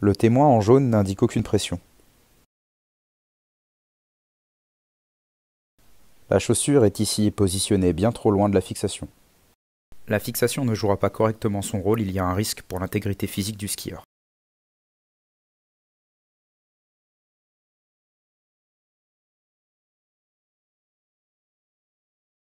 Le témoin en jaune n'indique aucune pression. La chaussure est ici positionnée bien trop loin de la fixation. La fixation ne jouera pas correctement son rôle, il y a un risque pour l'intégrité physique du skieur.